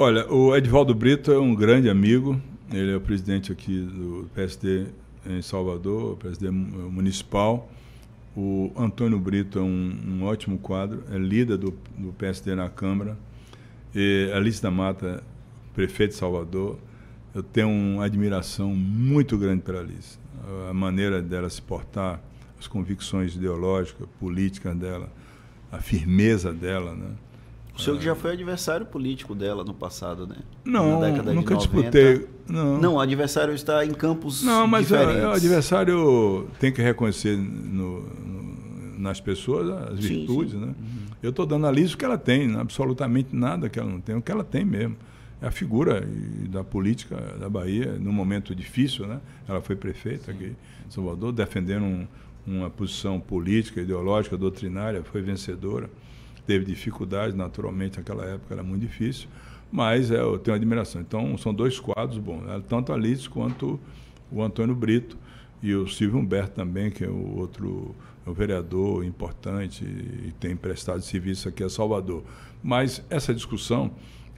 Olha, o Edvaldo Brito é um grande amigo, ele é o presidente aqui do PSD em Salvador, presidente municipal. O Antônio Brito é um, um ótimo quadro, é líder do, do PSD na Câmara. E Alice da Mata, prefeito de Salvador. Eu tenho uma admiração muito grande pela Alice. A maneira dela se portar, as convicções ideológicas, políticas dela, a firmeza dela, né? O senhor que já é. foi adversário político dela no passado, né? Não, nunca disputei. Não. não, adversário está em campos Não, mas é, é, diferentes. o adversário tem que reconhecer no, no, nas pessoas as sim, virtudes, sim. né? Uhum. Eu estou dando a Liz o que ela tem, né? absolutamente nada que ela não tem, o que ela tem mesmo. É a figura da política da Bahia, num momento difícil, né? Ela foi prefeita aqui em Salvador, defendendo um, uma posição política, ideológica, doutrinária, foi vencedora teve dificuldades, naturalmente, naquela época era muito difícil, mas é, eu tenho admiração. Então, são dois quadros bons, né? tanto a Liz quanto o Antônio Brito e o Silvio Humberto também, que é o outro o é vereador importante e tem prestado serviço aqui a Salvador. Mas essa discussão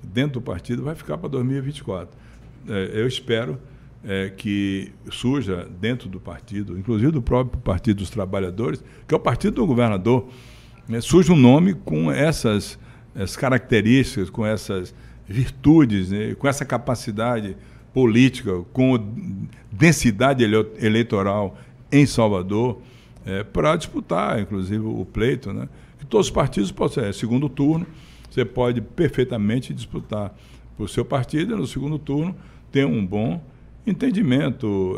dentro do partido vai ficar para 2024. É, eu espero é, que surja dentro do partido, inclusive do próprio Partido dos Trabalhadores, que é o partido do governador né, surge um nome com essas características, com essas virtudes, né, com essa capacidade política, com densidade eleitoral em Salvador, é, para disputar, inclusive, o pleito. Né? Que todos os partidos possam, é, segundo turno, você pode perfeitamente disputar por seu partido, e no segundo turno tem um bom entendimento.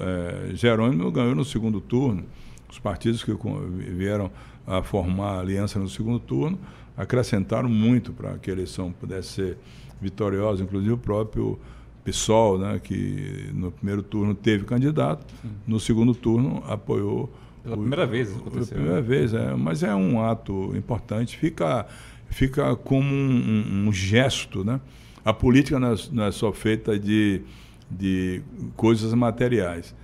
É, Jerônimo ganhou no segundo turno os partidos que vieram a formar a aliança no segundo turno acrescentaram muito para que a eleição pudesse ser vitoriosa, inclusive o próprio PSOL, né, que no primeiro turno teve candidato, no segundo turno apoiou. Pela o, primeira vez isso aconteceu. Pela primeira né? vez, é, mas é um ato importante, fica, fica como um, um, um gesto. Né? A política não é, não é só feita de, de coisas materiais